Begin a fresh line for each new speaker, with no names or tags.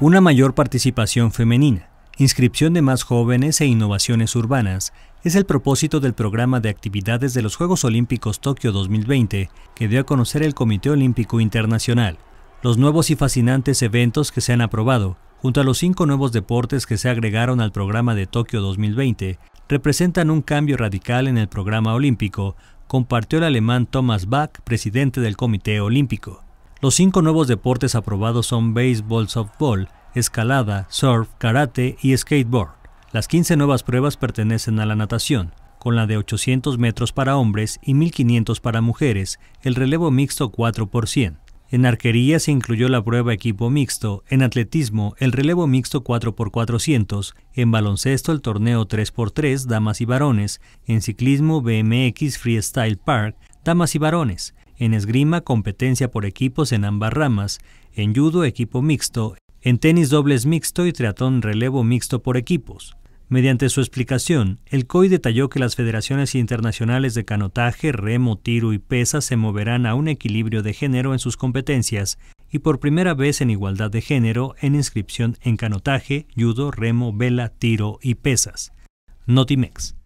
una mayor participación femenina, inscripción de más jóvenes e innovaciones urbanas es el propósito del programa de actividades de los Juegos Olímpicos Tokio 2020 que dio a conocer el Comité Olímpico Internacional. Los nuevos y fascinantes eventos que se han aprobado, junto a los cinco nuevos deportes que se agregaron al programa de Tokio 2020, representan un cambio radical en el programa olímpico, compartió el alemán Thomas Bach, presidente del Comité Olímpico. Los cinco nuevos deportes aprobados son béisbol, softball, escalada, surf, karate y skateboard. Las 15 nuevas pruebas pertenecen a la natación, con la de 800 metros para hombres y 1500 para mujeres, el relevo mixto 4 x 100. En arquería se incluyó la prueba equipo mixto, en atletismo el relevo mixto 4x400, en baloncesto el torneo 3x3 damas y varones, en ciclismo BMX Freestyle Park damas y varones, en esgrima competencia por equipos en ambas ramas, en judo equipo mixto, en tenis dobles mixto y triatlón relevo mixto por equipos. Mediante su explicación, el COI detalló que las federaciones internacionales de canotaje, remo, tiro y pesas se moverán a un equilibrio de género en sus competencias y por primera vez en igualdad de género en inscripción en canotaje, judo, remo, vela, tiro y pesas. Notimex.